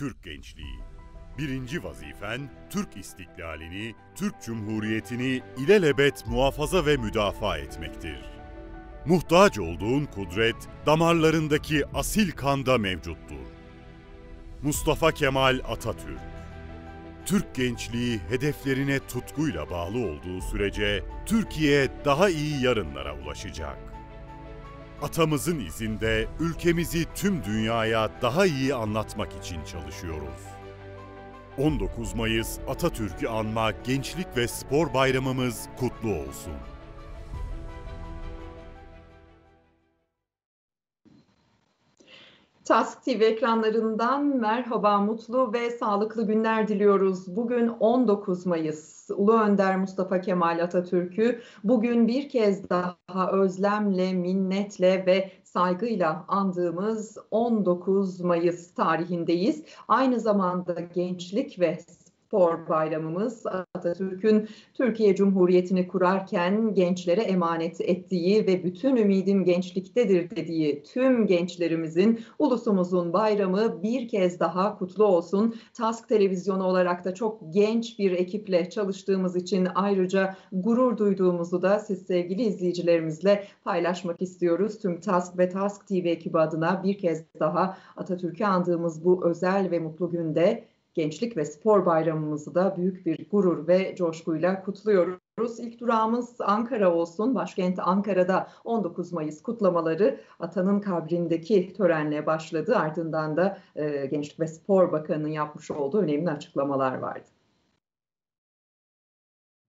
Türk gençliği. Birinci vazifen Türk istiklalini, Türk Cumhuriyeti'ni ilelebet muhafaza ve müdafaa etmektir. Muhtaç olduğun kudret damarlarındaki asil kanda mevcuttur. Mustafa Kemal Atatürk Türk gençliği hedeflerine tutkuyla bağlı olduğu sürece Türkiye daha iyi yarınlara ulaşacak. Atamızın izinde ülkemizi tüm dünyaya daha iyi anlatmak için çalışıyoruz. 19 Mayıs Atatürk'ü anma Gençlik ve Spor Bayramımız kutlu olsun. TASK TV ekranlarından merhaba, mutlu ve sağlıklı günler diliyoruz. Bugün 19 Mayıs. Ulu Önder Mustafa Kemal Atatürk'ü bugün bir kez daha özlemle, minnetle ve saygıyla andığımız 19 Mayıs tarihindeyiz. Aynı zamanda gençlik ve spor bayramımız Atatürk'ün Türkiye Cumhuriyeti'ni kurarken gençlere emanet ettiği ve bütün ümidim gençliktedir dediği tüm gençlerimizin ulusumuzun bayramı bir kez daha kutlu olsun. Task Televizyonu olarak da çok genç bir ekiple çalıştığımız için ayrıca gurur duyduğumuzu da siz sevgili izleyicilerimizle paylaşmak istiyoruz. Tüm Task ve Task TV ekibi adına bir kez daha Atatürk'ü andığımız bu özel ve mutlu günde Gençlik ve Spor Bayramımızı da büyük bir gurur ve coşkuyla kutluyoruz. İlk durağımız Ankara olsun. Başkent Ankara'da 19 Mayıs kutlamaları atanın kabrindeki törenle başladı. Ardından da e, Gençlik ve Spor Bakanı'nın yapmış olduğu önemli açıklamalar vardı.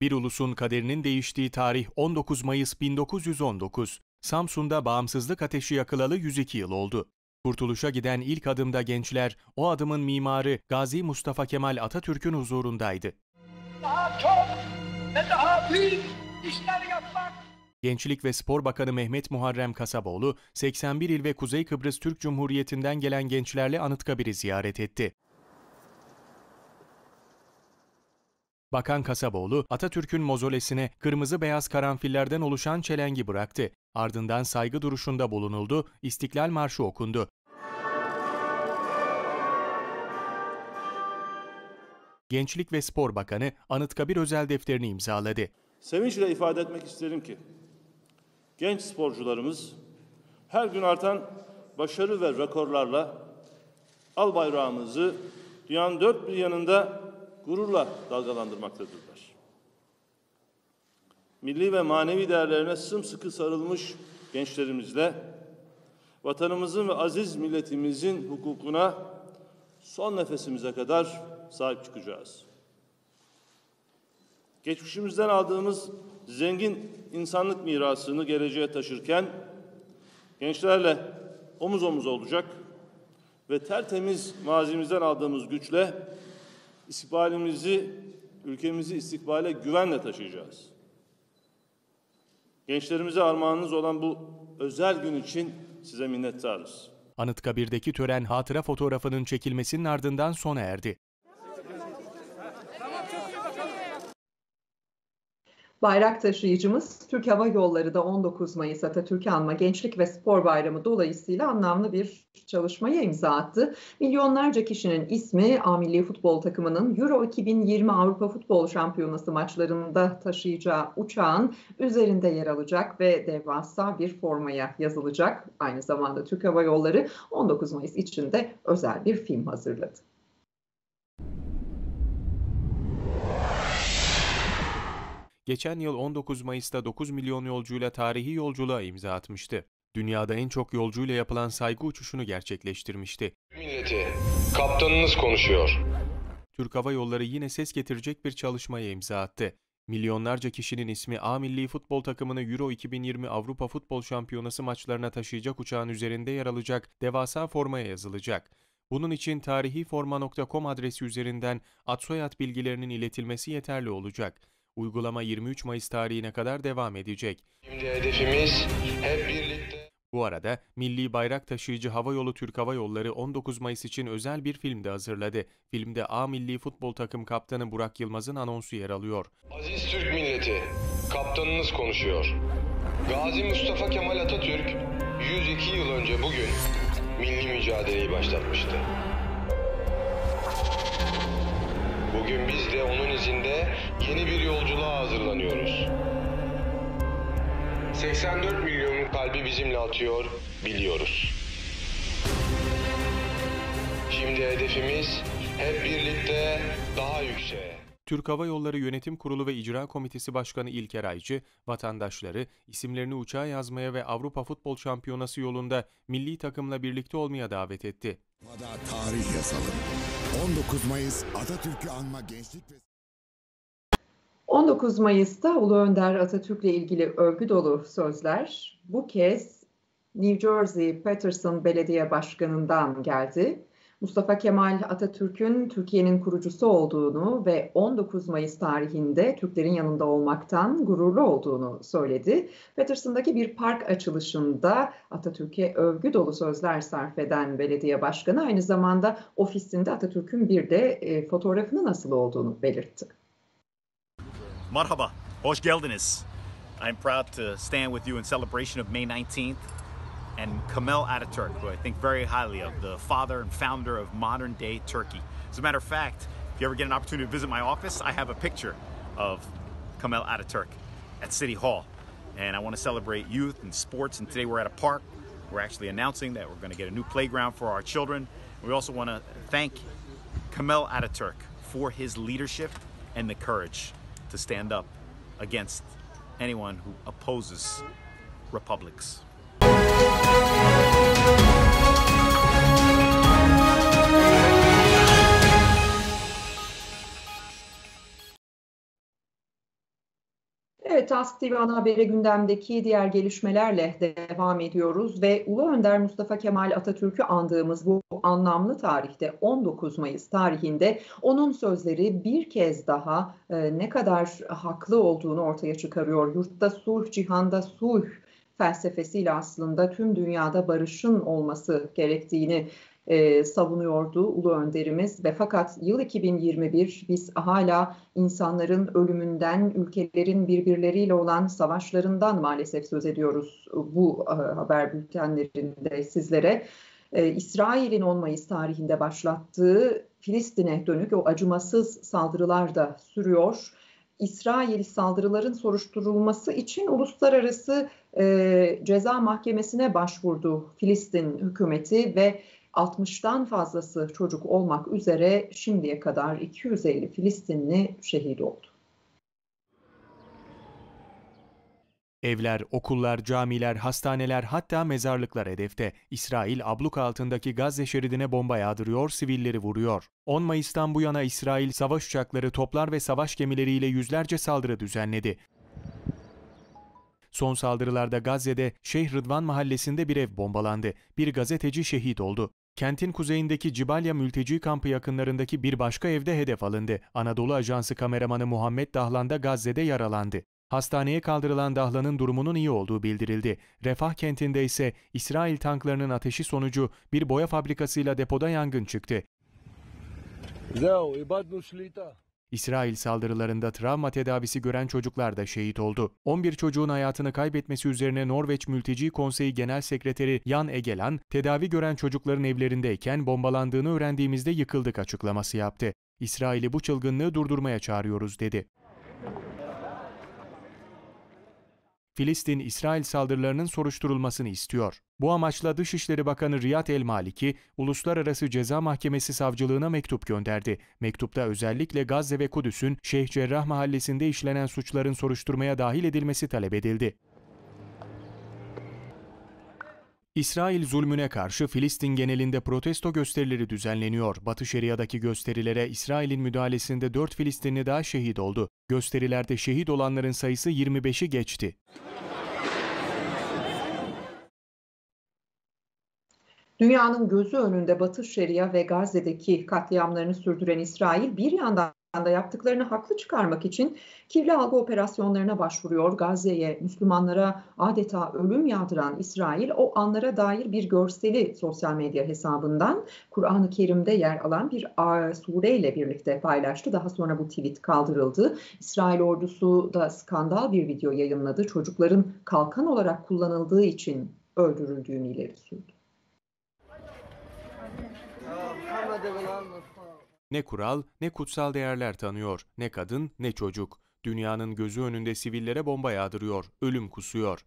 Bir ulusun kaderinin değiştiği tarih 19 Mayıs 1919. Samsun'da bağımsızlık ateşi yakılalı 102 yıl oldu. Kurtuluşa giden ilk adımda gençler o adımın mimarı Gazi Mustafa Kemal Atatürk'ün huzurundaydı. Daha çok ve daha büyük işler yapmak Gençlik ve Spor Bakanı Mehmet Muharrem Kasaboğlu, 81 il ve Kuzey Kıbrıs Türk Cumhuriyeti'nden gelen gençlerle Anıtkabir'i ziyaret etti. Bakan Kasaboğlu, Atatürk'ün mozolesine kırmızı beyaz karanfillerden oluşan çelengi bıraktı. Ardından saygı duruşunda bulunuldu, İstiklal Marşı okundu. Gençlik ve Spor Bakanı Anıtkabir özel defterini imzaladı. Sevinçle ifade etmek isterim ki genç sporcularımız her gün artan başarı ve rekorlarla al bayrağımızı dünyanın dört bir yanında gururla dalgalandırmaktadırlar. Milli ve manevi değerlerine sımsıkı sarılmış gençlerimizle vatanımızın ve aziz milletimizin hukukuna son nefesimize kadar sahip çıkacağız. Geçmişimizden aldığımız zengin insanlık mirasını geleceğe taşırken gençlerle omuz omuz olacak ve tertemiz mazimizden aldığımız güçle istikbalimizi, ülkemizi istikbale güvenle taşıyacağız. Gençlerimize armağanınız olan bu özel gün için size minnettarız. Anıtkabir'deki tören hatıra fotoğrafının çekilmesinin ardından sona erdi. bayrak taşıyıcımız Türk Hava Yolları da 19 Mayıs Atatürk Anma Gençlik ve Spor Bayramı dolayısıyla anlamlı bir çalışmaya imza attı. Milyonlarca kişinin ismi A Milli Futbol takımının Euro 2020 Avrupa Futbol Şampiyonası maçlarında taşıyacağı uçağın üzerinde yer alacak ve devasa bir formaya yazılacak. Aynı zamanda Türk Hava Yolları 19 Mayıs için de özel bir film hazırladı. geçen yıl 19 Mayıs'ta 9 milyon yolcuyla tarihi yolculuğa imza atmıştı. Dünyada en çok yolcuyla yapılan saygı uçuşunu gerçekleştirmişti. Milleti, kaptanınız konuşuyor. Türk Hava Yolları yine ses getirecek bir çalışmaya imza attı. Milyonlarca kişinin ismi A milli futbol takımını Euro 2020 Avrupa Futbol Şampiyonası maçlarına taşıyacak uçağın üzerinde yer alacak devasa formaya yazılacak. Bunun için tarihiforma.com adresi üzerinden ad soyad bilgilerinin iletilmesi yeterli olacak. Uygulama 23 Mayıs tarihine kadar devam edecek. Şimdi hedefimiz hep birlikte... Bu arada Milli Bayrak Taşıyıcı Hava Yolu Türk Hava Yolları 19 Mayıs için özel bir film de hazırladı. Filmde A Milli Futbol Takım Kaptanı Burak Yılmaz'ın anonsu yer alıyor. Aziz Türk milleti, kaptanınız konuşuyor. Gazi Mustafa Kemal Atatürk 102 yıl önce bugün milli mücadeleyi başlatmıştı. Bugün biz de onun izinde yeni bir yolculuğa hazırlanıyoruz. 84 milyon kalbi bizimle atıyor, biliyoruz. Şimdi hedefimiz hep birlikte daha yükseğe. Türk Hava Yolları Yönetim Kurulu ve İcra Komitesi Başkanı İlker Aycı, vatandaşları isimlerini uçağa yazmaya ve Avrupa Futbol Şampiyonası yolunda milli takımla birlikte olmaya davet etti. Ada tarih yazalım. 19 Mayıs Atatürk'ü anma gençlik ve 19 Mayıs'ta Ulu Önder Atatürk'le ilgili övgü dolu sözler bu kez New Jersey Patterson Belediye Başkanı'ndan geldi. Mustafa Kemal Atatürk'ün Türkiye'nin kurucusu olduğunu ve 19 Mayıs tarihinde Türklerin yanında olmaktan gururlu olduğunu söyledi. Peterson'daki bir park açılışında Atatürk'e övgü dolu sözler sarf eden belediye başkanı aynı zamanda ofisinde Atatürk'ün bir de e, fotoğrafının nasıl olduğunu belirtti. Merhaba, hoş geldiniz. I'm proud to stand with you in celebration of May 19th and Kemal Ataturk, who I think very highly of, the father and founder of modern day Turkey. As a matter of fact, if you ever get an opportunity to visit my office, I have a picture of Kemal Ataturk at City Hall. And I want to celebrate youth and sports. And today we're at a park. We're actually announcing that we're going to get a new playground for our children. We also want to thank Kemal Ataturk for his leadership and the courage to stand up against anyone who opposes republics. Evet, ASK TV ana haberi gündemdeki diğer gelişmelerle devam ediyoruz ve Ulu Önder Mustafa Kemal Atatürk'ü andığımız bu anlamlı tarihte 19 Mayıs tarihinde onun sözleri bir kez daha e, ne kadar haklı olduğunu ortaya çıkarıyor. Yurtta sulh, cihanda sulh felsefesiyle aslında tüm dünyada barışın olması gerektiğini e, savunuyordu ulu önderimiz ve fakat yıl 2021 biz hala insanların ölümünden, ülkelerin birbirleriyle olan savaşlarından maalesef söz ediyoruz e, bu e, haber bültenlerinde sizlere. E, İsrail'in 10 Mayıs tarihinde başlattığı Filistin'e dönük o acımasız saldırılar da sürüyor İsrail saldırıların soruşturulması için uluslararası e, ceza mahkemesine başvurdu Filistin hükümeti ve 60'tan fazlası çocuk olmak üzere şimdiye kadar 250 Filistinli şehit oldu. Evler, okullar, camiler, hastaneler hatta mezarlıklar hedefte. İsrail abluk altındaki Gazze şeridine bomba yağdırıyor, sivilleri vuruyor. 10 Mayıs'tan bu yana İsrail savaş uçakları, toplar ve savaş gemileriyle yüzlerce saldırı düzenledi. Son saldırılarda Gazze'de Şeyh Rıdvan mahallesinde bir ev bombalandı. Bir gazeteci şehit oldu. Kentin kuzeyindeki Cibalya mülteci kampı yakınlarındaki bir başka evde hedef alındı. Anadolu Ajansı kameramanı Muhammed Dahlan da Gazze'de yaralandı. Hastaneye kaldırılan Dahlan'ın durumunun iyi olduğu bildirildi. Refah kentinde ise İsrail tanklarının ateşi sonucu bir boya fabrikasıyla depoda yangın çıktı. İsrail saldırılarında travma tedavisi gören çocuklar da şehit oldu. 11 çocuğun hayatını kaybetmesi üzerine Norveç Mülteci Konseyi Genel Sekreteri Jan Egeland, tedavi gören çocukların evlerindeyken bombalandığını öğrendiğimizde yıkıldık açıklaması yaptı. İsrail'i bu çılgınlığı durdurmaya çağırıyoruz dedi. Filistin-İsrail saldırılarının soruşturulmasını istiyor. Bu amaçla Dışişleri Bakanı Riyad El Maliki, Uluslararası Ceza Mahkemesi savcılığına mektup gönderdi. Mektupta özellikle Gazze ve Kudüs'ün Şeyh Cerrah mahallesinde işlenen suçların soruşturmaya dahil edilmesi talep edildi. İsrail zulmüne karşı Filistin genelinde protesto gösterileri düzenleniyor. Batı Şeria'daki gösterilere İsrail'in müdahalesinde 4 Filistinli daha şehit oldu. Gösterilerde şehit olanların sayısı 25'i geçti. Dünyanın gözü önünde Batı Şeria ve Gazze'deki katliamlarını sürdüren İsrail bir yandan da yaptıklarını haklı çıkarmak için kirli algı operasyonlarına başvuruyor. Gazze'ye, Müslümanlara adeta ölüm yağdıran İsrail o anlara dair bir görseli sosyal medya hesabından Kur'an-ı Kerim'de yer alan bir sureyle birlikte paylaştı. Daha sonra bu tweet kaldırıldı. İsrail ordusu da skandal bir video yayınladı. Çocukların kalkan olarak kullanıldığı için öldürüldüğünü ileri sürdü. Ne kural, ne kutsal değerler tanıyor, ne kadın, ne çocuk. Dünyanın gözü önünde sivillere bomba yağdırıyor, ölüm kusuyor.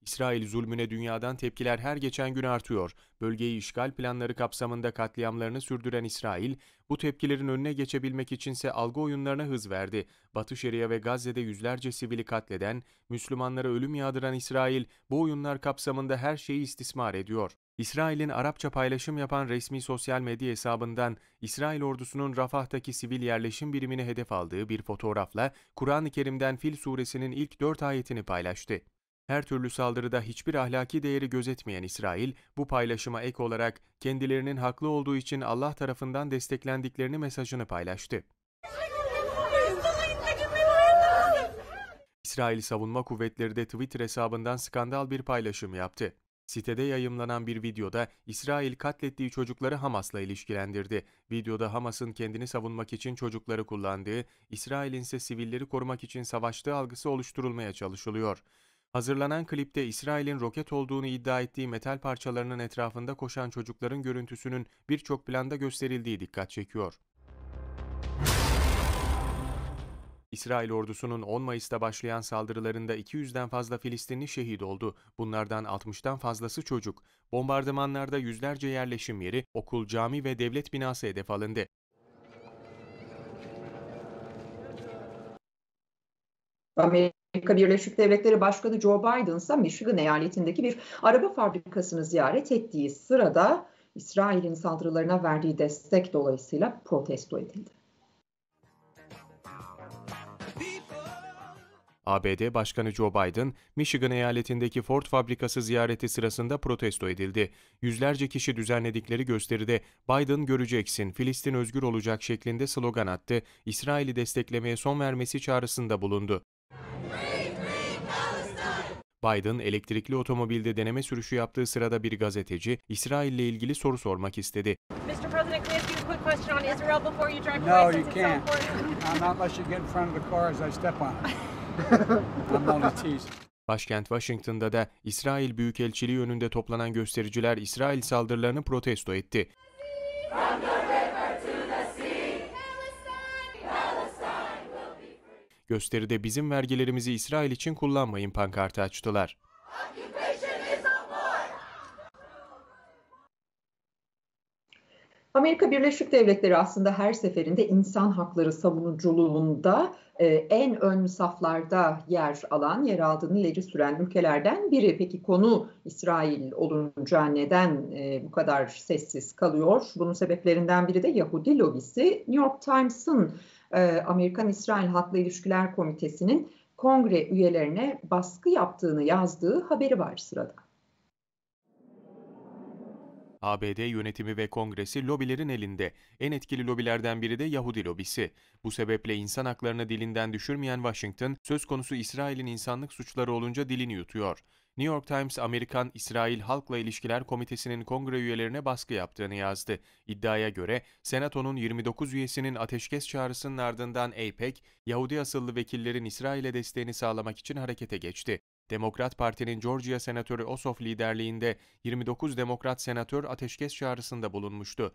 İsrail zulmüne dünyadan tepkiler her geçen gün artıyor. Bölgeyi işgal planları kapsamında katliamlarını sürdüren İsrail, bu tepkilerin önüne geçebilmek içinse algı oyunlarına hız verdi. Batı Şeria ve Gazze'de yüzlerce sivili katleden, Müslümanlara ölüm yağdıran İsrail, bu oyunlar kapsamında her şeyi istismar ediyor. İsrail'in Arapça paylaşım yapan resmi sosyal medya hesabından İsrail ordusunun Rafah'taki sivil yerleşim birimini hedef aldığı bir fotoğrafla Kur'an-ı Kerim'den Fil suresinin ilk dört ayetini paylaştı. Her türlü saldırıda hiçbir ahlaki değeri gözetmeyen İsrail, bu paylaşıma ek olarak kendilerinin haklı olduğu için Allah tarafından desteklendiklerini mesajını paylaştı. İsrail Savunma Kuvvetleri de Twitter hesabından skandal bir paylaşım yaptı. Sitede yayımlanan bir videoda İsrail katlettiği çocukları Hamas'la ilişkilendirdi. Videoda Hamas'ın kendini savunmak için çocukları kullandığı, İsrail'in ise sivilleri korumak için savaştığı algısı oluşturulmaya çalışılıyor. Hazırlanan klipte İsrail'in roket olduğunu iddia ettiği metal parçalarının etrafında koşan çocukların görüntüsünün birçok planda gösterildiği dikkat çekiyor. İsrail ordusunun 10 Mayıs'ta başlayan saldırılarında 200'den fazla Filistinli şehit oldu. Bunlardan 60'tan fazlası çocuk. Bombardımanlarda yüzlerce yerleşim yeri, okul, cami ve devlet binası hedef alındı. Amerika Birleşik Devletleri Başkanı Joe Biden ise Michigan eyaletindeki bir araba fabrikasını ziyaret ettiği sırada İsrail'in saldırılarına verdiği destek dolayısıyla protesto edildi. ABD Başkanı Joe Biden, Michigan eyaletindeki Ford fabrikası ziyareti sırasında protesto edildi. Yüzlerce kişi düzenledikleri gösteride Biden göreceksin, Filistin özgür olacak şeklinde slogan attı, İsrail'i desteklemeye son vermesi çağrısında bulundu. Biden, elektrikli otomobilde deneme sürüşü yaptığı sırada bir gazeteci, İsrail ile ilgili soru sormak istedi. No, you can't. Not unless you get in front of the car as I step on it. Başkent Washington'da da İsrail Büyükelçiliği önünde toplanan göstericiler İsrail saldırılarını protesto etti. Gösteride bizim vergilerimizi İsrail için kullanmayın pankartı açtılar. Amerika Birleşik Devletleri aslında her seferinde insan hakları savunuculuğunda e, en ön saflarda yer alan, yer aldığını ileri süren ülkelerden biri. Peki konu İsrail olunca neden e, bu kadar sessiz kalıyor? Bunun sebeplerinden biri de Yahudi lobisi. New York Times'ın e, Amerikan-İsrail Halkla İlişkiler Komitesi'nin kongre üyelerine baskı yaptığını yazdığı haberi var sırada. ABD yönetimi ve kongresi lobilerin elinde. En etkili lobilerden biri de Yahudi lobisi. Bu sebeple insan haklarını dilinden düşürmeyen Washington, söz konusu İsrail'in insanlık suçları olunca dilini yutuyor. New York Times, Amerikan-İsrail Halkla İlişkiler Komitesi'nin kongre üyelerine baskı yaptığını yazdı. İddiaya göre, Senato'nun 29 üyesinin ateşkes çağrısının ardından APEC, Yahudi asıllı vekillerin İsrail'e desteğini sağlamak için harekete geçti. Demokrat Parti'nin Georgia Senatörü Ossoff liderliğinde 29 Demokrat senatör ateşkes çağrısında bulunmuştu.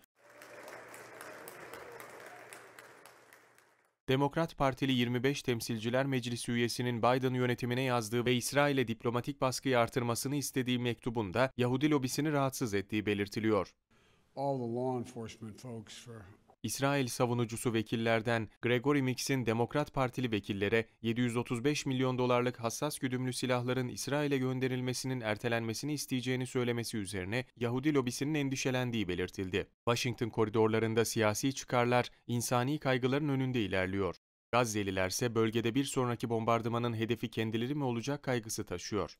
Demokrat Partili 25 Temsilciler Meclisi üyesinin Biden yönetimine yazdığı ve İsrail'e diplomatik baskıyı artırmasını istediği mektubunda Yahudi lobisini rahatsız ettiği belirtiliyor. All the law enforcement folks for İsrail savunucusu vekillerden Gregory Mix'in Demokrat Partili vekillere 735 milyon dolarlık hassas güdümlü silahların İsrail'e gönderilmesinin ertelenmesini isteyeceğini söylemesi üzerine Yahudi lobisinin endişelendiği belirtildi. Washington koridorlarında siyasi çıkarlar insani kaygıların önünde ilerliyor. ise bölgede bir sonraki bombardımanın hedefi kendileri mi olacak kaygısı taşıyor.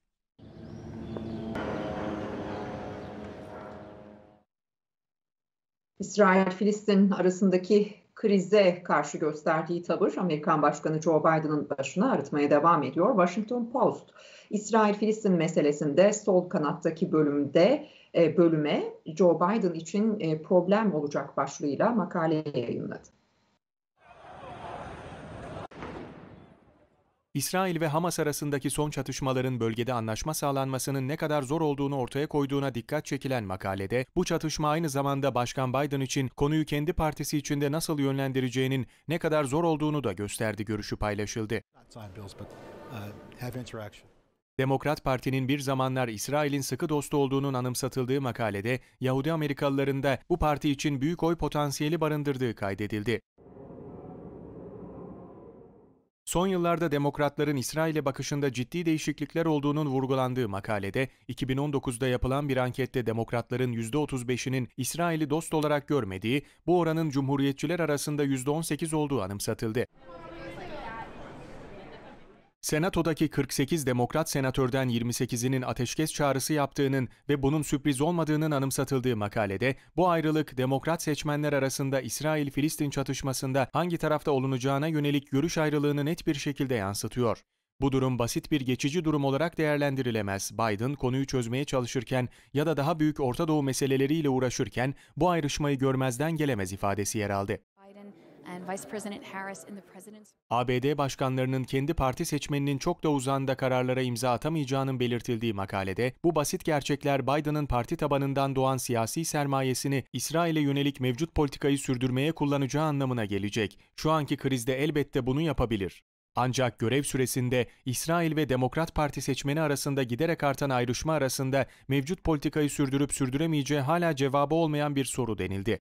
İsrail-Filistin arasındaki krize karşı gösterdiği tavır Amerikan Başkanı Joe Biden'ın başını arıtmaya devam ediyor. Washington Post, İsrail-Filistin meselesinde sol kanattaki bölümde e, bölüme Joe Biden için e, problem olacak başlığıyla makale yayınladı. İsrail ve Hamas arasındaki son çatışmaların bölgede anlaşma sağlanmasının ne kadar zor olduğunu ortaya koyduğuna dikkat çekilen makalede, bu çatışma aynı zamanda Başkan Biden için konuyu kendi partisi içinde nasıl yönlendireceğinin ne kadar zor olduğunu da gösterdi görüşü paylaşıldı. Demokrat Parti'nin bir zamanlar İsrail'in sıkı dostu olduğunun anımsatıldığı makalede Yahudi Amerikalıların da bu parti için büyük oy potansiyeli barındırdığı kaydedildi. Son yıllarda demokratların İsrail'e bakışında ciddi değişiklikler olduğunun vurgulandığı makalede, 2019'da yapılan bir ankette demokratların %35'inin İsrail'i dost olarak görmediği, bu oranın cumhuriyetçiler arasında %18 olduğu anımsatıldı. Senato'daki 48 demokrat senatörden 28'inin ateşkes çağrısı yaptığının ve bunun sürpriz olmadığının anımsatıldığı makalede bu ayrılık demokrat seçmenler arasında İsrail-Filistin çatışmasında hangi tarafta olunacağına yönelik görüş ayrılığını net bir şekilde yansıtıyor. Bu durum basit bir geçici durum olarak değerlendirilemez. Biden konuyu çözmeye çalışırken ya da daha büyük Orta Doğu meseleleriyle uğraşırken bu ayrışmayı görmezden gelemez ifadesi yer aldı. ABD başkanlarının kendi parti seçmeninin çok da uzanda kararlara imza atamayacağının belirtildiği makalede bu basit gerçekler Biden'ın parti tabanından doğan siyasi sermayesini İsrail'e yönelik mevcut politikayı sürdürmeye kullanacağı anlamına gelecek. Şu anki krizde elbette bunu yapabilir. Ancak görev süresinde İsrail ve Demokrat Parti seçmeni arasında giderek artan ayrışma arasında mevcut politikayı sürdürüp sürdüremeyeceği hala cevabı olmayan bir soru denildi.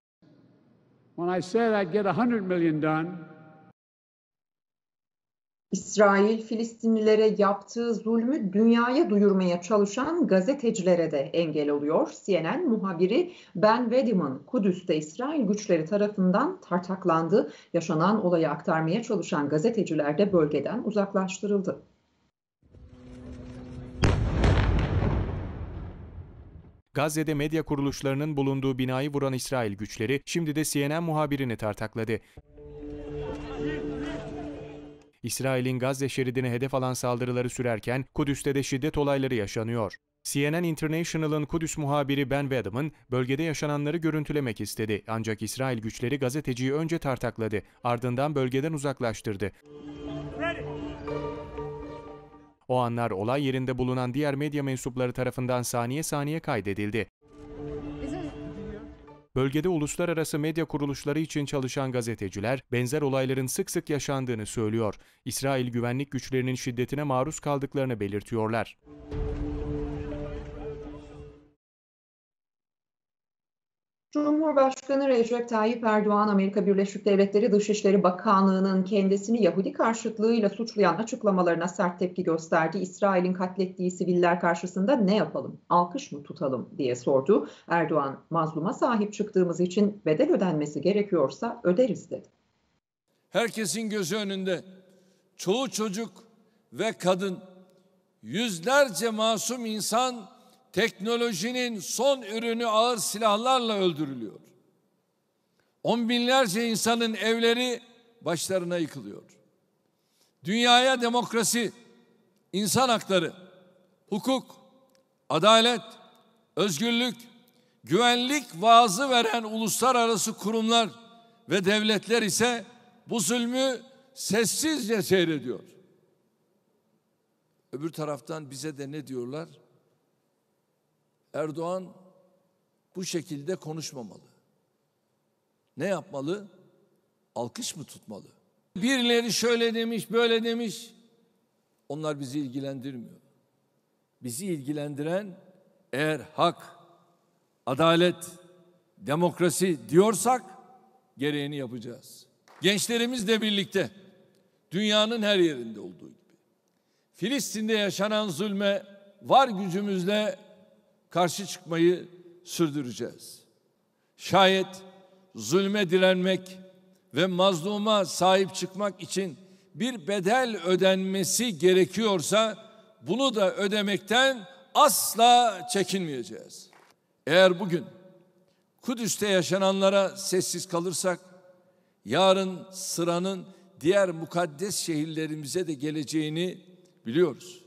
When I said I'd get 100 million done, İsrail, Filistinlilere yaptığı zulmü dünyaya duyurmaya çalışan gazetecilere de engel oluyor. CNN muhabiri Ben Wediman, Kudüs'te İsrail güçleri tarafından tartaklandı. Yaşanan olayı aktarmaya çalışan gazeteciler de bölgeden uzaklaştırıldı. Gazze'de medya kuruluşlarının bulunduğu binayı vuran İsrail güçleri şimdi de CNN muhabirini tartakladı. İsrail'in Gazze şeridine hedef alan saldırıları sürerken Kudüs'te de şiddet olayları yaşanıyor. CNN International'ın Kudüs muhabiri Ben Wedham'ın bölgede yaşananları görüntülemek istedi. Ancak İsrail güçleri gazeteciyi önce tartakladı, ardından bölgeden uzaklaştırdı. Ready. O anlar olay yerinde bulunan diğer medya mensupları tarafından saniye saniye kaydedildi. Bölgede uluslararası medya kuruluşları için çalışan gazeteciler benzer olayların sık sık yaşandığını söylüyor. İsrail güvenlik güçlerinin şiddetine maruz kaldıklarını belirtiyorlar. Cumhurbaşkanı Recep Tayyip Erdoğan, Amerika Birleşik Devletleri Dışişleri Bakanlığı'nın kendisini Yahudi karşıtlığıyla suçlayan açıklamalarına sert tepki gösterdi. İsrail'in katlettiği siviller karşısında ne yapalım, alkış mı tutalım diye sordu. Erdoğan, mazluma sahip çıktığımız için bedel ödenmesi gerekiyorsa öderiz dedi. Herkesin gözü önünde çoğu çocuk ve kadın, yüzlerce masum insan teknolojinin son ürünü ağır silahlarla öldürülüyor. On binlerce insanın evleri başlarına yıkılıyor. Dünyaya demokrasi, insan hakları, hukuk, adalet, özgürlük, güvenlik vaazı veren uluslararası kurumlar ve devletler ise bu zulmü sessizce seyrediyor. Öbür taraftan bize de ne diyorlar? Erdoğan bu şekilde konuşmamalı. Ne yapmalı? Alkış mı tutmalı? Birileri şöyle demiş, böyle demiş. Onlar bizi ilgilendirmiyor. Bizi ilgilendiren eğer hak, adalet, demokrasi diyorsak gereğini yapacağız. Gençlerimizle birlikte dünyanın her yerinde olduğu gibi Filistin'de yaşanan zulme var gücümüzle karşı çıkmayı sürdüreceğiz. Şayet zulme direnmek ve mazluma sahip çıkmak için bir bedel ödenmesi gerekiyorsa bunu da ödemekten asla çekinmeyeceğiz. Eğer bugün Kudüs'te yaşananlara sessiz kalırsak yarın sıranın diğer mukaddes şehirlerimize de geleceğini biliyoruz.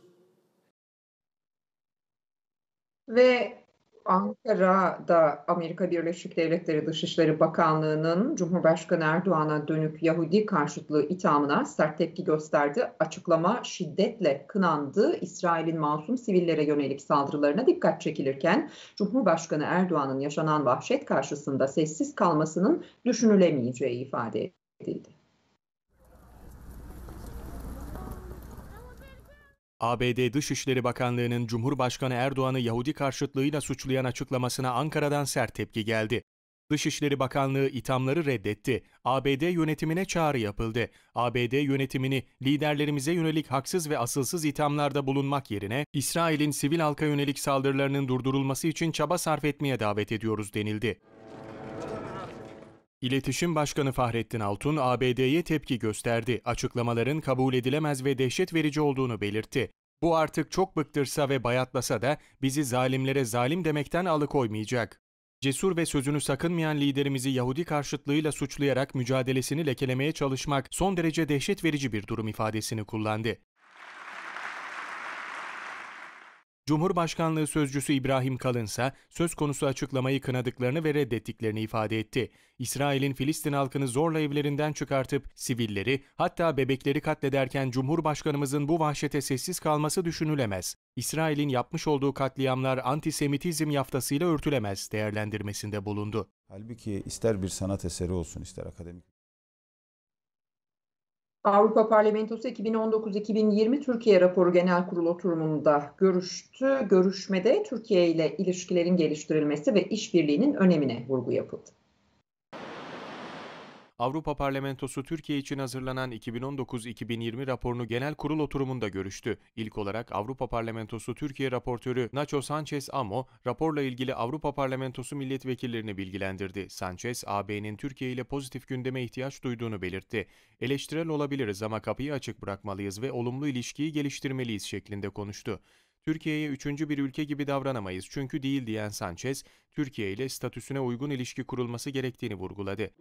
ve Ankara'da Amerika Birleşik Devletleri Dışişleri Bakanlığı'nın Cumhurbaşkanı Erdoğan'a dönük Yahudi karşıtlığı ithamına sert tepki gösterdi. Açıklama şiddetle kınandı. İsrail'in masum sivillere yönelik saldırılarına dikkat çekilirken Cumhurbaşkanı Erdoğan'ın yaşanan vahşet karşısında sessiz kalmasının düşünülemeyeceği ifade edildi. ABD Dışişleri Bakanlığı'nın Cumhurbaşkanı Erdoğan'ı Yahudi karşıtlığıyla suçlayan açıklamasına Ankara'dan sert tepki geldi. Dışişleri Bakanlığı ithamları reddetti. ABD yönetimine çağrı yapıldı. ABD yönetimini liderlerimize yönelik haksız ve asılsız ithamlarda bulunmak yerine İsrail'in sivil halka yönelik saldırılarının durdurulması için çaba sarf etmeye davet ediyoruz denildi. İletişim Başkanı Fahrettin Altun, ABD'ye tepki gösterdi. Açıklamaların kabul edilemez ve dehşet verici olduğunu belirtti. Bu artık çok bıktırsa ve bayatlasa da bizi zalimlere zalim demekten alıkoymayacak. Cesur ve sözünü sakınmayan liderimizi Yahudi karşıtlığıyla suçlayarak mücadelesini lekelemeye çalışmak son derece dehşet verici bir durum ifadesini kullandı. Cumhurbaşkanlığı Sözcüsü İbrahim Kalınsa söz konusu açıklamayı kınadıklarını ve reddettiklerini ifade etti. İsrail'in Filistin halkını zorla evlerinden çıkartıp sivilleri hatta bebekleri katlederken Cumhurbaşkanımızın bu vahşete sessiz kalması düşünülemez. İsrail'in yapmış olduğu katliamlar antisemitizm yaftasıyla örtülemez değerlendirmesinde bulundu. Halbuki ister bir sanat eseri olsun ister akademik Avrupa Parlamentosu 2019-2020 Türkiye Raporu Genel Kurul oturumunda görüştü. Görüşmede Türkiye ile ilişkilerin geliştirilmesi ve işbirliğinin önemine vurgu yapıldı. Avrupa Parlamentosu Türkiye için hazırlanan 2019-2020 raporunu genel kurul oturumunda görüştü. İlk olarak Avrupa Parlamentosu Türkiye raportörü Nacho Sanchez Amo, raporla ilgili Avrupa Parlamentosu milletvekillerini bilgilendirdi. Sanchez, AB'nin Türkiye ile pozitif gündeme ihtiyaç duyduğunu belirtti. Eleştirel olabiliriz ama kapıyı açık bırakmalıyız ve olumlu ilişkiyi geliştirmeliyiz şeklinde konuştu. Türkiye'ye üçüncü bir ülke gibi davranamayız çünkü değil diyen Sanchez, Türkiye ile statüsüne uygun ilişki kurulması gerektiğini vurguladı.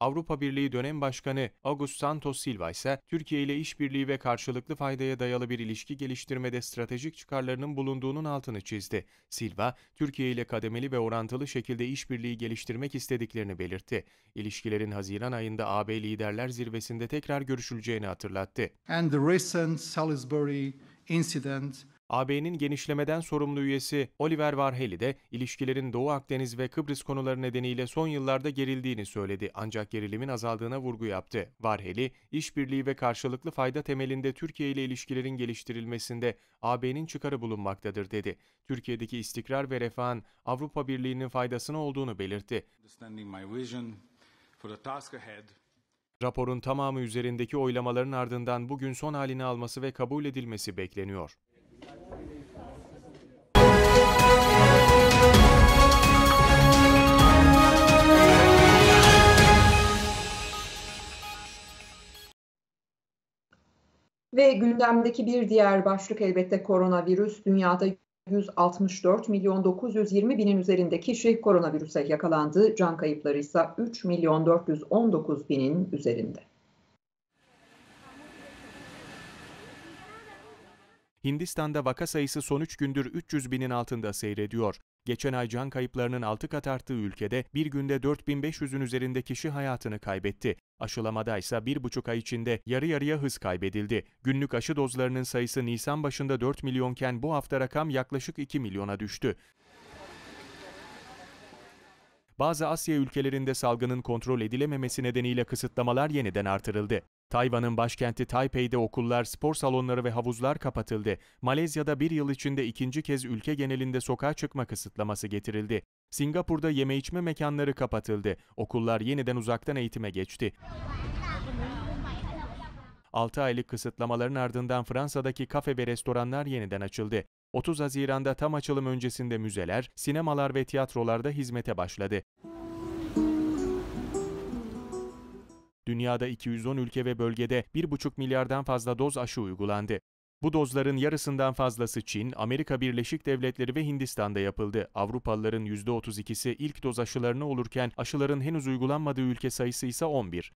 Avrupa Birliği dönem başkanı August Santos Silva ise Türkiye ile işbirliği ve karşılıklı faydaya dayalı bir ilişki geliştirmede stratejik çıkarlarının bulunduğunun altını çizdi. Silva, Türkiye ile kademeli ve orantılı şekilde işbirliği geliştirmek istediklerini belirtti. İlişkilerin Haziran ayında AB liderler zirvesinde tekrar görüşüleceğini hatırlattı. And the recent Salisbury incident AB'nin genişlemeden sorumlu üyesi Oliver Varheli de ilişkilerin Doğu Akdeniz ve Kıbrıs konuları nedeniyle son yıllarda gerildiğini söyledi ancak gerilimin azaldığına vurgu yaptı. Varheli, işbirliği ve karşılıklı fayda temelinde Türkiye ile ilişkilerin geliştirilmesinde AB'nin çıkarı bulunmaktadır dedi. Türkiye'deki istikrar ve refahın Avrupa Birliği'nin faydasına olduğunu belirtti. Raporun tamamı üzerindeki oylamaların ardından bugün son halini alması ve kabul edilmesi bekleniyor. Ve gündemdeki bir diğer başlık elbette koronavirüs. Dünyada 164 milyon 920 binin üzerinde kişi koronavirüse yakalandı. Can kayıpları ise 3 milyon 419 binin üzerinde. Hindistan'da vaka sayısı son 3 gündür 300 binin altında seyrediyor. Geçen ay can kayıplarının 6 kat arttığı ülkede bir günde 4500'ün üzerinde kişi hayatını kaybetti. Aşılamada ise 1,5 ay içinde yarı yarıya hız kaybedildi. Günlük aşı dozlarının sayısı Nisan başında 4 milyonken bu hafta rakam yaklaşık 2 milyona düştü bazı Asya ülkelerinde salgının kontrol edilememesi nedeniyle kısıtlamalar yeniden artırıldı. Tayvan'ın başkenti Taipei'de okullar, spor salonları ve havuzlar kapatıldı. Malezya'da bir yıl içinde ikinci kez ülke genelinde sokağa çıkma kısıtlaması getirildi. Singapur'da yeme içme mekanları kapatıldı. Okullar yeniden uzaktan eğitime geçti. 6 aylık kısıtlamaların ardından Fransa'daki kafe ve restoranlar yeniden açıldı. 30 Haziran'da tam açılım öncesinde müzeler, sinemalar ve tiyatrolarda hizmete başladı. Dünyada 210 ülke ve bölgede 1,5 milyardan fazla doz aşı uygulandı. Bu dozların yarısından fazlası Çin, Amerika Birleşik Devletleri ve Hindistan'da yapıldı. Avrupalıların %32'si ilk doz aşılarını olurken aşıların henüz uygulanmadığı ülke sayısı ise 11.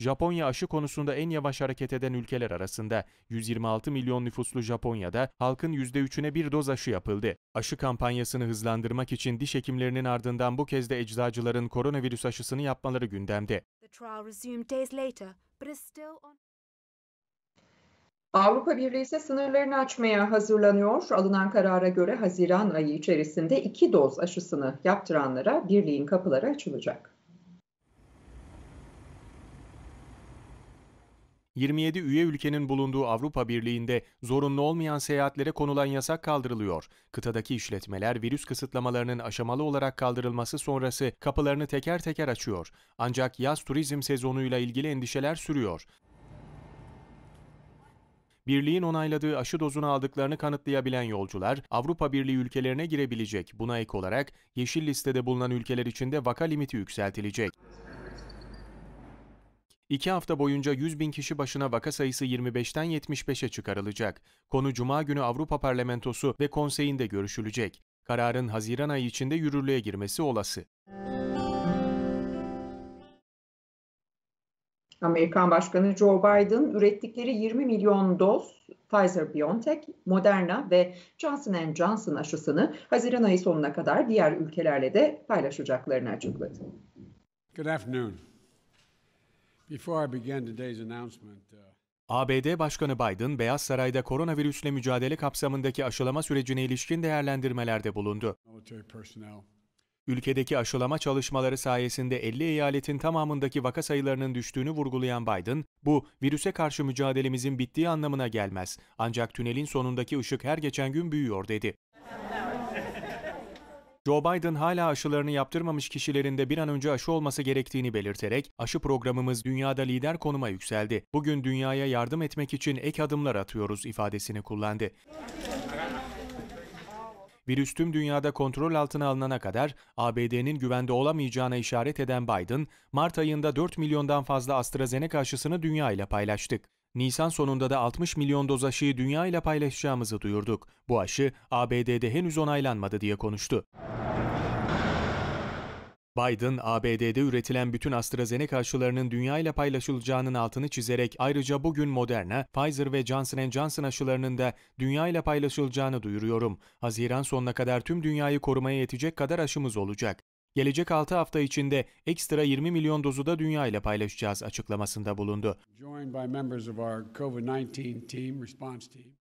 Japonya aşı konusunda en yavaş hareket eden ülkeler arasında 126 milyon nüfuslu Japonya'da halkın %3'üne bir doz aşı yapıldı. Aşı kampanyasını hızlandırmak için diş hekimlerinin ardından bu kez de eczacıların koronavirüs aşısını yapmaları gündemde. Avrupa Birliği ise sınırlarını açmaya hazırlanıyor. Alınan karara göre Haziran ayı içerisinde iki doz aşısını yaptıranlara birliğin kapıları açılacak. 27 üye ülkenin bulunduğu Avrupa Birliği'nde zorunlu olmayan seyahatlere konulan yasak kaldırılıyor. Kıtadaki işletmeler virüs kısıtlamalarının aşamalı olarak kaldırılması sonrası kapılarını teker teker açıyor. Ancak yaz turizm sezonuyla ilgili endişeler sürüyor birliğin onayladığı aşı dozunu aldıklarını kanıtlayabilen yolcular Avrupa Birliği ülkelerine girebilecek. Buna ek olarak yeşil listede bulunan ülkeler için de vaka limiti yükseltilecek. İki hafta boyunca 100 bin kişi başına vaka sayısı 25'ten 75'e çıkarılacak. Konu Cuma günü Avrupa Parlamentosu ve Konseyi'nde görüşülecek. Kararın Haziran ayı içinde yürürlüğe girmesi olası. Amerikan Başkanı Joe Biden ürettikleri 20 milyon doz Pfizer-BioNTech, Moderna ve Johnson Johnson aşısını Haziran ayı sonuna kadar diğer ülkelerle de paylaşacaklarını açıkladı. Good afternoon. ABD uh, Başkanı Biden, Beyaz Saray'da koronavirüsle mücadele kapsamındaki aşılama sürecine ilişkin değerlendirmelerde bulundu. Ülkedeki aşılama çalışmaları sayesinde 50 eyaletin tamamındaki vaka sayılarının düştüğünü vurgulayan Biden, bu virüse karşı mücadelemizin bittiği anlamına gelmez. Ancak tünelin sonundaki ışık her geçen gün büyüyor dedi. Joe Biden hala aşılarını yaptırmamış kişilerin de bir an önce aşı olması gerektiğini belirterek aşı programımız dünyada lider konuma yükseldi. Bugün dünyaya yardım etmek için ek adımlar atıyoruz ifadesini kullandı. Virüs tüm dünyada kontrol altına alınana kadar ABD'nin güvende olamayacağına işaret eden Biden, Mart ayında 4 milyondan fazla AstraZeneca aşısını dünya ile paylaştık. Nisan sonunda da 60 milyon doz aşıyı dünya ile paylaşacağımızı duyurduk. Bu aşı ABD'de henüz onaylanmadı diye konuştu. Biden, ABD'de üretilen bütün AstraZeneca aşılarının dünya ile paylaşılacağının altını çizerek ayrıca bugün Moderna, Pfizer ve Johnson Johnson aşılarının da dünya ile paylaşılacağını duyuruyorum. Haziran sonuna kadar tüm dünyayı korumaya yetecek kadar aşımız olacak. Gelecek 6 hafta içinde ekstra 20 milyon dozu da dünya ile paylaşacağız açıklamasında bulundu.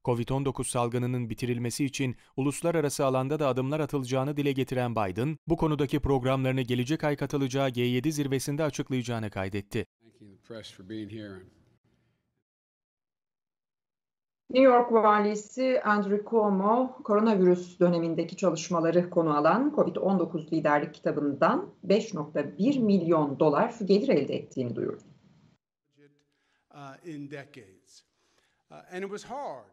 Covid-19 salgınının bitirilmesi için uluslararası alanda da adımlar atılacağını dile getiren Biden, bu konudaki programlarını gelecek ay katılacağı G7 zirvesinde açıklayacağını kaydetti. New York Valisi Andrew Cuomo, koronavirüs dönemindeki çalışmaları konu alan COVID-19 liderlik kitabından 5.1 milyon dolar gelir elde ettiğini duyurdu. in decades. Uh, and it was hard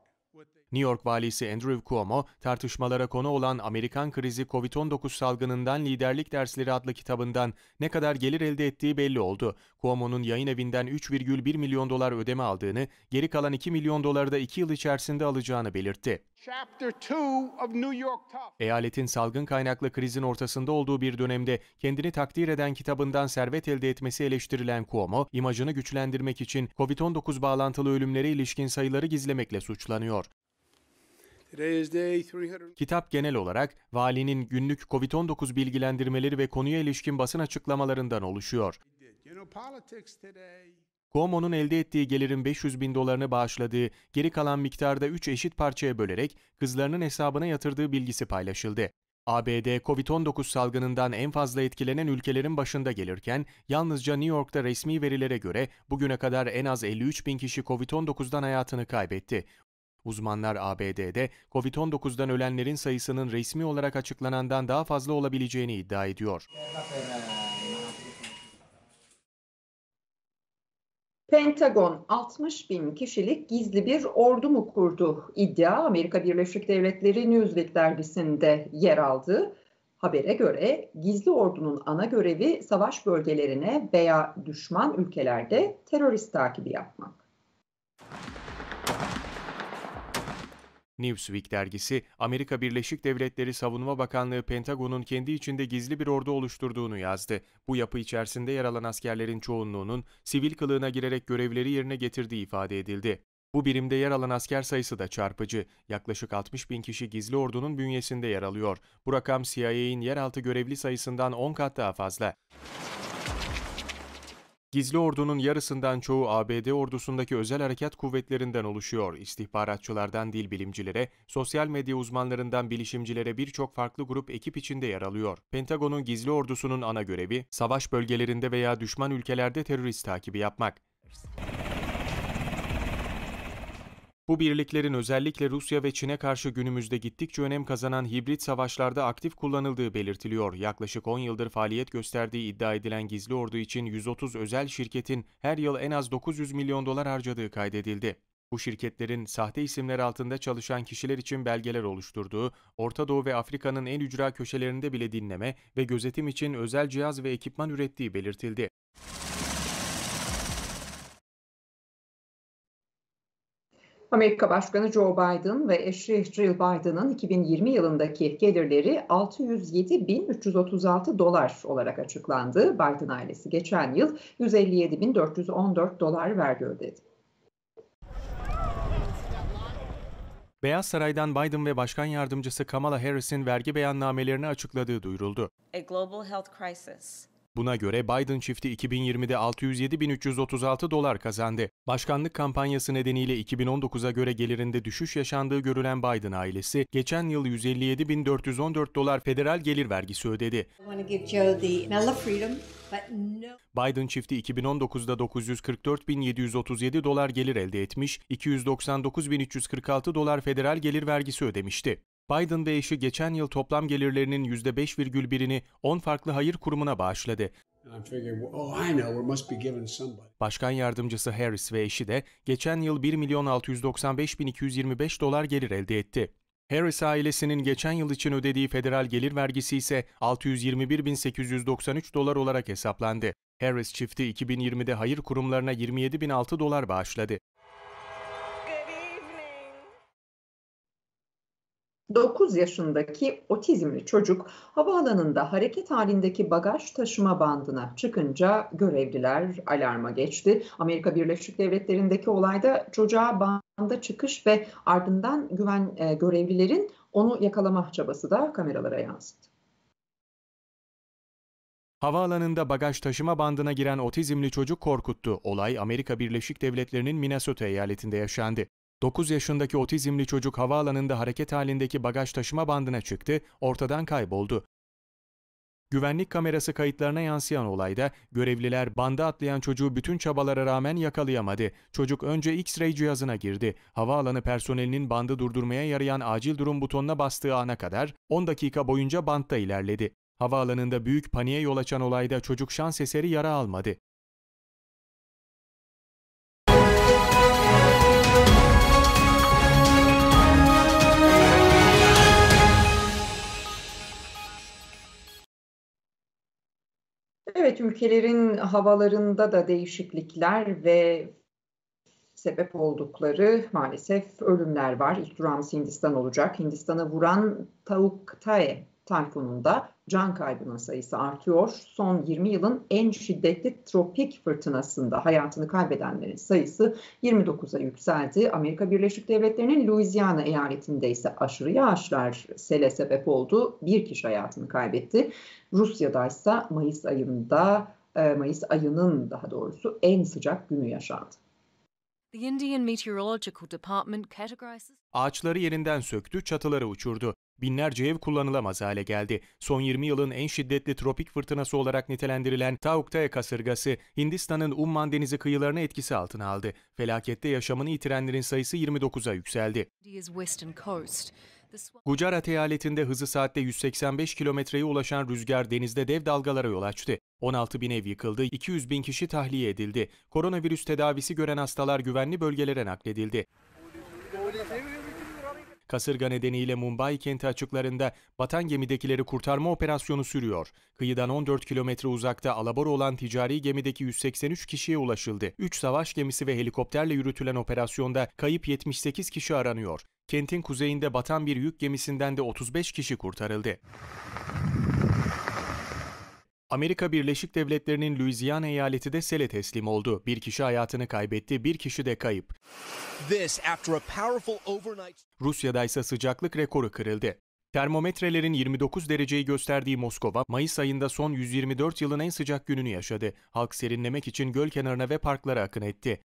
New York valisi Andrew Cuomo, tartışmalara konu olan Amerikan krizi COVID-19 salgınından liderlik dersleri adlı kitabından ne kadar gelir elde ettiği belli oldu. Cuomo'nun yayın evinden 3,1 milyon dolar ödeme aldığını, geri kalan 2 milyon doları da 2 yıl içerisinde alacağını belirtti. Eyaletin salgın kaynaklı krizin ortasında olduğu bir dönemde kendini takdir eden kitabından servet elde etmesi eleştirilen Cuomo, imajını güçlendirmek için COVID-19 bağlantılı ölümlere ilişkin sayıları gizlemekle suçlanıyor. Kitap genel olarak valinin günlük COVID-19 bilgilendirmeleri ve konuya ilişkin basın açıklamalarından oluşuyor. Cuomo'nun elde ettiği gelirin 500 bin dolarını bağışladığı, geri kalan miktarda 3 eşit parçaya bölerek kızlarının hesabına yatırdığı bilgisi paylaşıldı. ABD, COVID-19 salgınından en fazla etkilenen ülkelerin başında gelirken, yalnızca New York'ta resmi verilere göre bugüne kadar en az 53 bin kişi COVID-19'dan hayatını kaybetti. Uzmanlar ABD'de COVID-19'dan ölenlerin sayısının resmi olarak açıklanandan daha fazla olabileceğini iddia ediyor. Pentagon 60 bin kişilik gizli bir ordu mu kurdu iddia Amerika Birleşik Devletleri Newsweek dergisinde yer aldı. Habere göre gizli ordunun ana görevi savaş bölgelerine veya düşman ülkelerde terörist takibi yapmak. Newsweek dergisi, Amerika Birleşik Devletleri Savunma Bakanlığı Pentagon'un kendi içinde gizli bir ordu oluşturduğunu yazdı. Bu yapı içerisinde yer alan askerlerin çoğunluğunun sivil kılığına girerek görevleri yerine getirdiği ifade edildi. Bu birimde yer alan asker sayısı da çarpıcı. Yaklaşık 60 bin kişi gizli ordunun bünyesinde yer alıyor. Bu rakam CIA'in yeraltı görevli sayısından 10 kat daha fazla. Gizli ordunun yarısından çoğu ABD ordusundaki özel harekat kuvvetlerinden oluşuyor. İstihbaratçılardan dil bilimcilere, sosyal medya uzmanlarından bilişimcilere birçok farklı grup ekip içinde yer alıyor. Pentagon'un gizli ordusunun ana görevi, savaş bölgelerinde veya düşman ülkelerde terörist takibi yapmak. Bu birliklerin özellikle Rusya ve Çin'e karşı günümüzde gittikçe önem kazanan hibrit savaşlarda aktif kullanıldığı belirtiliyor. Yaklaşık 10 yıldır faaliyet gösterdiği iddia edilen gizli ordu için 130 özel şirketin her yıl en az 900 milyon dolar harcadığı kaydedildi. Bu şirketlerin sahte isimler altında çalışan kişiler için belgeler oluşturduğu, Orta Doğu ve Afrika'nın en ücra köşelerinde bile dinleme ve gözetim için özel cihaz ve ekipman ürettiği belirtildi. Amerika Başkanı Joe Biden ve eşi Jill Biden'ın 2020 yılındaki gelirleri 607.336 dolar olarak açıklandı. Biden ailesi geçen yıl 157.414 dolar vergi ödedi. Beyaz Saray'dan Biden ve Başkan Yardımcısı Kamala Harris'in vergi beyannamelerini açıkladığı duyuruldu. A global health crisis Buna göre Biden çifti 2020'de 607.336 dolar kazandı. Başkanlık kampanyası nedeniyle 2019'a göre gelirinde düşüş yaşandığı görülen Biden ailesi geçen yıl 157.414 dolar federal gelir vergisi ödedi. Biden çifti 2019'da 944.737 dolar gelir elde etmiş, 299.346 dolar federal gelir vergisi ödemişti. Biden ve eşi geçen yıl toplam gelirlerinin %5,1'ini 10 farklı hayır kurumuna bağışladı. Oh, Başkan yardımcısı Harris ve eşi de geçen yıl 1 milyon 695 bin 225 dolar gelir elde etti. Harris ailesinin geçen yıl için ödediği federal gelir vergisi ise 621.893 dolar olarak hesaplandı. Harris çifti 2020'de hayır kurumlarına 27.006 dolar bağışladı. 9 yaşındaki otizmli çocuk havaalanında hareket halindeki bagaj taşıma bandına çıkınca görevliler alarma geçti. Amerika Birleşik Devletleri'ndeki olayda çocuğa banda çıkış ve ardından güven e, görevlilerin onu yakalama çabası da kameralara yansıdı. Havaalanında bagaj taşıma bandına giren otizmli çocuk korkuttu. Olay Amerika Birleşik Devletleri'nin Minnesota eyaletinde yaşandı. 9 yaşındaki otizmli çocuk havaalanında hareket halindeki bagaj taşıma bandına çıktı, ortadan kayboldu. Güvenlik kamerası kayıtlarına yansıyan olayda görevliler banda atlayan çocuğu bütün çabalara rağmen yakalayamadı. Çocuk önce X-ray cihazına girdi. Havaalanı personelinin bandı durdurmaya yarayan acil durum butonuna bastığı ana kadar 10 dakika boyunca bantta ilerledi. Havaalanında büyük paniğe yol açan olayda çocuk şans eseri yara almadı. Evet, ülkelerin havalarında da değişiklikler ve sebep oldukları maalesef ölümler var. İlk durağımız Hindistan olacak. Hindistan'a vuran Tauktae tayfununda can kaybının sayısı artıyor. Son 20 yılın en şiddetli tropik fırtınasında hayatını kaybedenlerin sayısı 29'a yükseldi. Amerika Birleşik Devletleri'nin Louisiana eyaletinde ise aşırı yağışlar sele sebep oldu. Bir kişi hayatını kaybetti. Rusya'da ise Mayıs ayında e, Mayıs ayının daha doğrusu en sıcak günü yaşandı. Ağaçları yerinden söktü, çatıları uçurdu. Binlerce ev kullanılamaz hale geldi. Son 20 yılın en şiddetli tropik fırtınası olarak nitelendirilen Tauktaya kasırgası Hindistan'ın Umman Denizi kıyılarını etkisi altına aldı. Felakette yaşamını yitirenlerin sayısı 29'a yükseldi. Gujarat eyaletinde hızı saatte 185 kilometreye ulaşan rüzgar denizde dev dalgalara yol açtı. 16 bin ev yıkıldı, 200 bin kişi tahliye edildi. Koronavirüs tedavisi gören hastalar güvenli bölgelere nakledildi. Kasırga nedeniyle Mumbai kenti açıklarında batan gemidekileri kurtarma operasyonu sürüyor. Kıyıdan 14 kilometre uzakta alabora olan ticari gemideki 183 kişiye ulaşıldı. 3 savaş gemisi ve helikopterle yürütülen operasyonda kayıp 78 kişi aranıyor. Kentin kuzeyinde batan bir yük gemisinden de 35 kişi kurtarıldı. Amerika Birleşik Devletleri'nin Louisiana eyaleti de sele teslim oldu. Bir kişi hayatını kaybetti, bir kişi de kayıp. Overnight... Rusya'da ise sıcaklık rekoru kırıldı. Termometrelerin 29 dereceyi gösterdiği Moskova, Mayıs ayında son 124 yılın en sıcak gününü yaşadı. Halk serinlemek için göl kenarına ve parklara akın etti.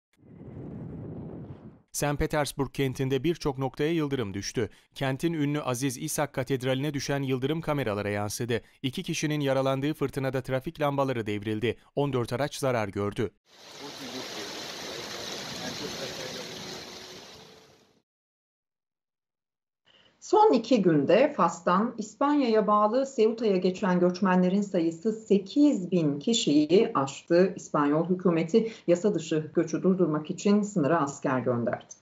St. Petersburg kentinde birçok noktaya yıldırım düştü. Kentin ünlü Aziz İshak Katedrali'ne düşen yıldırım kameralara yansıdı. İki kişinin yaralandığı fırtınada trafik lambaları devrildi. 14 araç zarar gördü. Son iki günde Fas'tan İspanya'ya bağlı Seuta'ya geçen göçmenlerin sayısı 8 bin kişiyi aştı. İspanyol hükümeti yasa dışı göçü durdurmak için sınıra asker gönderdi.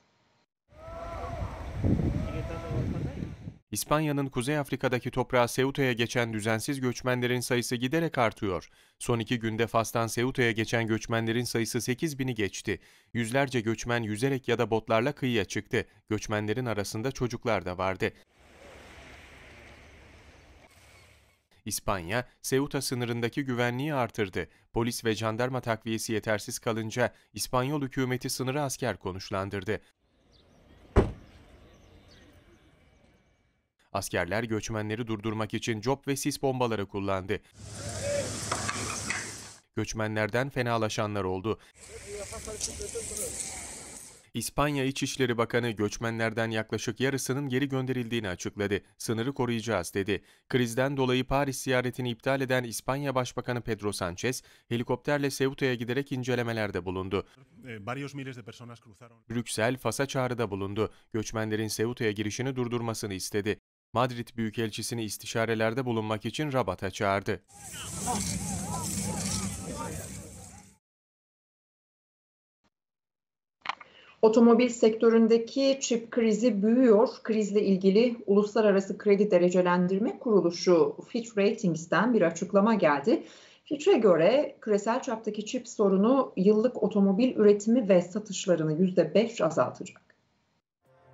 İspanya'nın Kuzey Afrika'daki toprağı Ceuta'ya geçen düzensiz göçmenlerin sayısı giderek artıyor. Son iki günde Fas'tan Ceuta'ya geçen göçmenlerin sayısı 8 bini geçti. Yüzlerce göçmen yüzerek ya da botlarla kıyıya çıktı. Göçmenlerin arasında çocuklar da vardı. İspanya, Ceuta sınırındaki güvenliği artırdı. Polis ve jandarma takviyesi yetersiz kalınca İspanyol hükümeti sınırı asker konuşlandırdı. Askerler göçmenleri durdurmak için cop ve sis bombaları kullandı. Göçmenlerden fenalaşanlar oldu. İspanya İçişleri Bakanı göçmenlerden yaklaşık yarısının geri gönderildiğini açıkladı. Sınırı koruyacağız dedi. Krizden dolayı Paris ziyaretini iptal eden İspanya Başbakanı Pedro Sanchez helikopterle Ceuta'ya giderek incelemelerde bulundu. Eh, Brüksel Fas'a çağrıda bulundu. Göçmenlerin Ceuta'ya girişini durdurmasını istedi. Madrid Büyükelçisini istişarelerde bulunmak için Rabat'a çağırdı. Otomobil sektöründeki çip krizi büyüyor. Krizle ilgili Uluslararası Kredi Derecelendirme Kuruluşu Fitch Ratings'ten bir açıklama geldi. Fitch'e göre küresel çaptaki çip sorunu yıllık otomobil üretimi ve satışlarını %5 azaltacak.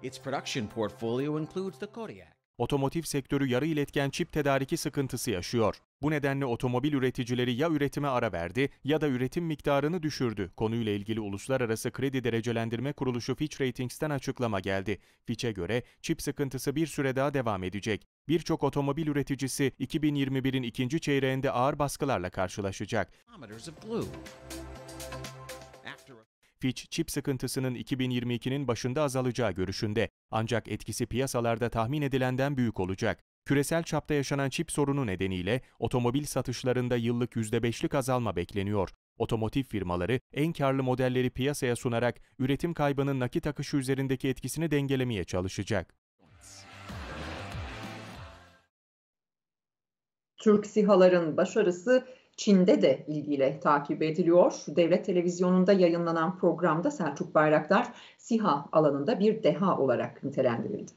Its production portfolio includes the Kodiak Otomotiv sektörü yarı iletken çip tedariki sıkıntısı yaşıyor. Bu nedenle otomobil üreticileri ya üretime ara verdi ya da üretim miktarını düşürdü. Konuyla ilgili Uluslararası Kredi Derecelendirme Kuruluşu Fitch Ratings'ten açıklama geldi. Fitch'e göre çip sıkıntısı bir süre daha devam edecek. Birçok otomobil üreticisi 2021'in ikinci çeyreğinde ağır baskılarla karşılaşacak. Fitch, çip sıkıntısının 2022'nin başında azalacağı görüşünde. Ancak etkisi piyasalarda tahmin edilenden büyük olacak. Küresel çapta yaşanan çip sorunu nedeniyle otomobil satışlarında yıllık %5'lik azalma bekleniyor. Otomotiv firmaları en karlı modelleri piyasaya sunarak üretim kaybının nakit akışı üzerindeki etkisini dengelemeye çalışacak. Türk sihaların başarısı Çin'de de ilgiyle takip ediliyor. Devlet televizyonunda yayınlanan programda Selçuk Bayraktar SİHA alanında bir deha olarak nitelendirildi.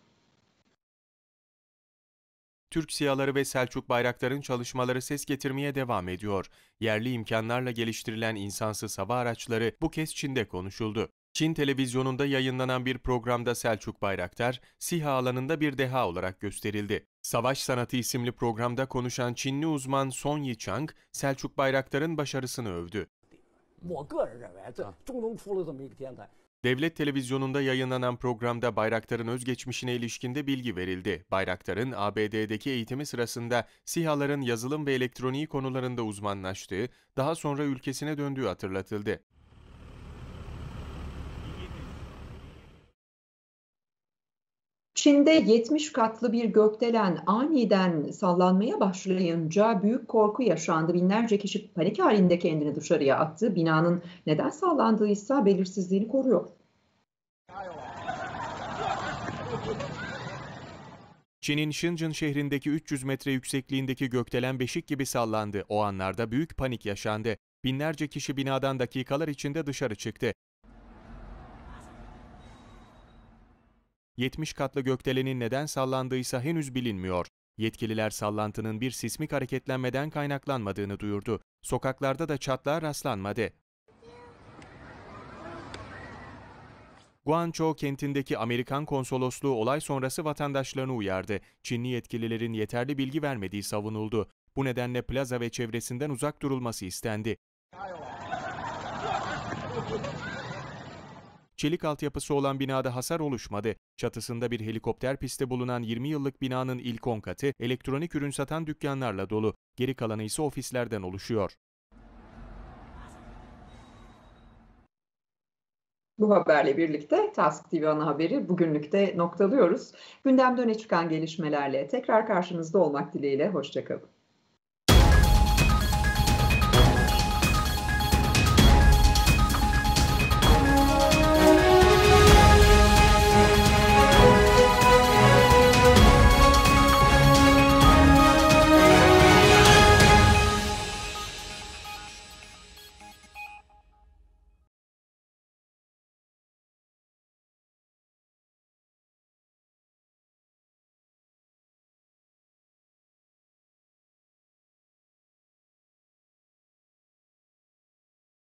Türk siyaları ve Selçuk Bayraktar'ın çalışmaları ses getirmeye devam ediyor. Yerli imkanlarla geliştirilen insansız hava araçları bu kez Çin'de konuşuldu. Çin televizyonunda yayınlanan bir programda Selçuk Bayraktar, SİHA alanında bir deha olarak gösterildi. Savaş Sanatı isimli programda konuşan Çinli uzman Son Yichang, Selçuk Bayraktar'ın başarısını övdü. Devlet televizyonunda yayınlanan programda Bayraktar'ın özgeçmişine ilişkinde bilgi verildi. Bayraktar'ın ABD'deki eğitimi sırasında SİHA'ların yazılım ve elektroniği konularında uzmanlaştığı, daha sonra ülkesine döndüğü hatırlatıldı. Çin'de 70 katlı bir gökdelen aniden sallanmaya başlayınca büyük korku yaşandı. Binlerce kişi panik halinde kendini dışarıya attı. Binanın neden sallandığı ise belirsizliğini koruyor. Çin'in Shenzhen şehrindeki 300 metre yüksekliğindeki gökdelen beşik gibi sallandı. O anlarda büyük panik yaşandı. Binlerce kişi binadan dakikalar içinde dışarı çıktı. 70 katlı gökdelenin neden sallandığıysa henüz bilinmiyor. Yetkililer sallantının bir sismik hareketlenmeden kaynaklanmadığını duyurdu. Sokaklarda da çatlar rastlanmadı. Guangzhou kentindeki Amerikan konsolosluğu olay sonrası vatandaşlarını uyardı. Çinli yetkililerin yeterli bilgi vermediği savunuldu. Bu nedenle plaza ve çevresinden uzak durulması istendi. Çelik altyapısı olan binada hasar oluşmadı. Çatısında bir helikopter pisti bulunan 20 yıllık binanın ilk 10 katı elektronik ürün satan dükkanlarla dolu. Geri kalanı ise ofislerden oluşuyor. Bu haberle birlikte Task TV ana haberi bugünlükte noktalıyoruz. Gündemde öne çıkan gelişmelerle tekrar karşınızda olmak dileğiyle. Hoşçakalın.